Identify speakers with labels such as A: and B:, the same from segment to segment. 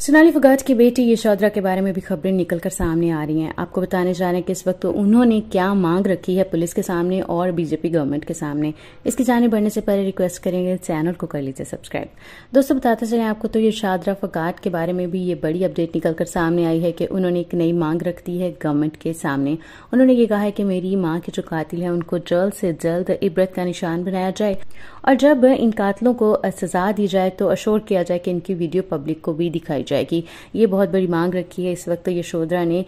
A: सोनाली फगाट की बेटी यशोदरा के बारे में भी खबरें निकलकर सामने आ रही हैं आपको बताने जा रहे हैं कि इस वक्त उन्होंने क्या मांग रखी है पुलिस के सामने और बीजेपी गवर्नमेंट के सामने इसकी जाने बढ़ने से पहले रिक्वेस्ट करेंगे चैनल को कर लीजिए सब्सक्राइब दोस्तों बताते चले आपको तो यशोदरा फगाट के बारे में भी ये बड़ी अपडेट निकलकर सामने आई है कि उन्होंने एक नई मांग रख दी है गवर्नमेंट के सामने उन्होंने ये कहा है कि मेरी माँ के जो कातिल है उनको जल्द से जल्द इबरत का निशान बनाया जाए और जब इन कातलों को सजा दी जाए तो अशोर किया जाए कि इनकी वीडियो पब्लिक को भी दिखाई जाएगी ये बहुत बड़ी मांग रखी है इस वक्त तो यशोधरा ने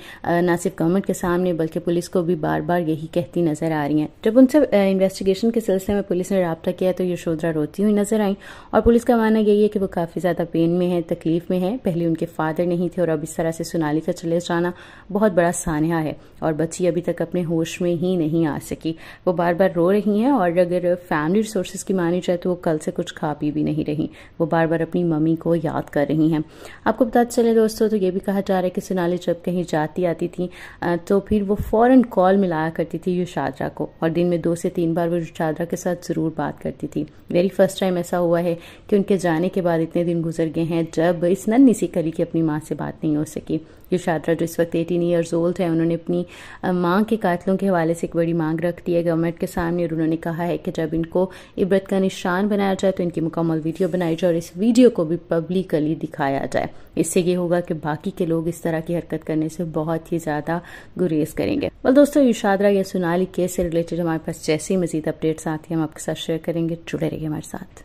A: ना सिर्फ गवर्नमेंट के सामने बल्कि पुलिस को भी बार बार यही कहती नजर आ रही हैं जब उनसे इन्वेस्टिगेशन के सिलसिले में पुलिस ने रबता किया तो यशोधरा रोती हुई नजर आई और पुलिस का मानना यही है कि वो काफ़ी ज़्यादा पेन में है तकलीफ में है पहले उनके फादर नहीं थे और अब इस तरह से सोनाली का चले जाना बहुत बड़ा सानहा है और बच्ची अभी तक अपने होश में ही नहीं आ सकी वो बार बार रो रही हैं और अगर फैमिली रिसोर्सेज की मानी जाए तो वो कल से कुछ खा पी भी नहीं रही वो बार बार अपनी मम्मी को याद कर रही हैं आपको पता चले दोस्तों तो ये भी कहा जा रहा है कि सोनाली जब कहीं जाती आती थी तो फिर वो फ़ौरन कॉल मिलाया करती थी युशादरा को और दिन में दो से तीन बार वो युशादरा के साथ ज़रूर बात करती थी वेरी फर्स्ट टाइम ऐसा हुआ है कि उनके जाने के बाद इतने दिन गुजर गए हैं जब इस नन सी कली की अपनी माँ से बात नहीं हो सकी युशादरा जो इस वक्त एटीन ईयर्स ओल्ड है उन्होंने अपनी माँ के कातलों के हवाले से एक बड़ी मांग रख दी है गवर्नमेंट के सामने और उन्होंने कहा है कि जब इनको इबरत का निशान बनाया जाए तो इनकी मुकम्मल वीडियो बनाई जाए और इस वीडियो को भी पब्लिकली दिखाया जाए इससे ये होगा कि बाकी के लोग इस तरह की हरकत करने से बहुत ही ज़्यादा गुरेज करेंगे बल दोस्तों युशादरा या सोनाली केस से रिलेटेड हमारे पास जैसी मजीद अपडेट्स आती है हम आपके साथ शेयर करेंगे जुड़े रहिए हमारे साथ